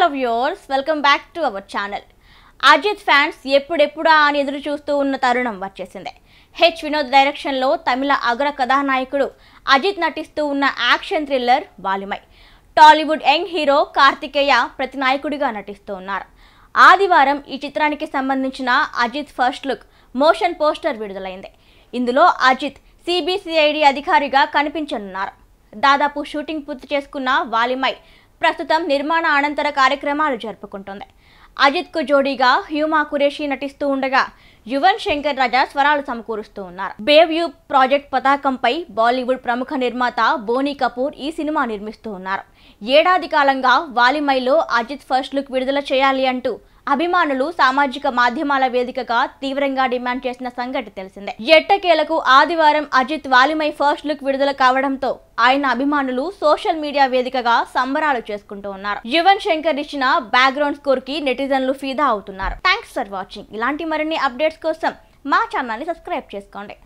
hello viewers welcome back to our channel Ajith fans ఎప్పుడెప్పుడా అని ఎదురు చూస్తూ ఉన్న తరుణం వచ్చేసింది హెచ్ వినోద్ డైరెక్షన్లో తమిళ అగ్ర కథానాయకుడు అజిత్ నటిస్తూ ఉన్న action thriller Valimai Tollywood young hero Karthikeya ప్రతినాయకుడిగా నటిస్తూ ఉన్నారు ఆదివారం ఈ చిత్రానికి సంబంధించిన Ajith first look motion poster విడుదలైంది ఇందులో అజిత్ సిబిసిఐడి అధికారిగా కనిపించనున్నారు దాదాపు షూటింగ్ పూర్తి చేసుకున్న వాలిమై ప్రస్తుతం నిర్మాణ అనంతర కార్యక్రమాలు జరుపుకుంటుంది అజిత్కు జోడీగా హ్యూమా కురేషి నటిస్తూ ఉండగా యువన్ శంకర్ రాజా స్వరాలు సమకూరుస్తూ ఉన్నారు బేవ్యూ ప్రాజెక్ట్ పతాకంపై బాలీవుడ్ ప్రముఖ నిర్మాత బోనీ కపూర్ ఈ సినిమా నిర్మిస్తూ ఉన్నారు ఏడాది కాలంగా వాలిమైలో అజిత్ ఫస్ట్ లుక్ విడుదల చేయాలి అంటూ అభిమానులు సామాజిక మాధ్యమాల వేదికగా తీవ్రంగా డిమాండ్ చేసిన సంగతి తెలిసిందే ఎట్టకేలకు ఆదివారం అజిత్ వాలిమై ఫస్ట్ లుక్ విడుదల కావడంతో ఆయన అభిమానులు సోషల్ మీడియా వేదికగా సంబరాలు చేసుకుంటూ ఉన్నారు యువన్ శంకర్ ఇచ్చిన బ్యాక్గ్రౌండ్ స్కోర్ కి నెటిజన్లు ఫీదా అవుతున్నారు థ్యాంక్స్ ఫర్ వాచింగ్ ఇలాంటి మరిన్ని అప్డేట్స్ కోసం మా ఛానల్ని సబ్స్క్రైబ్ చేసుకోండి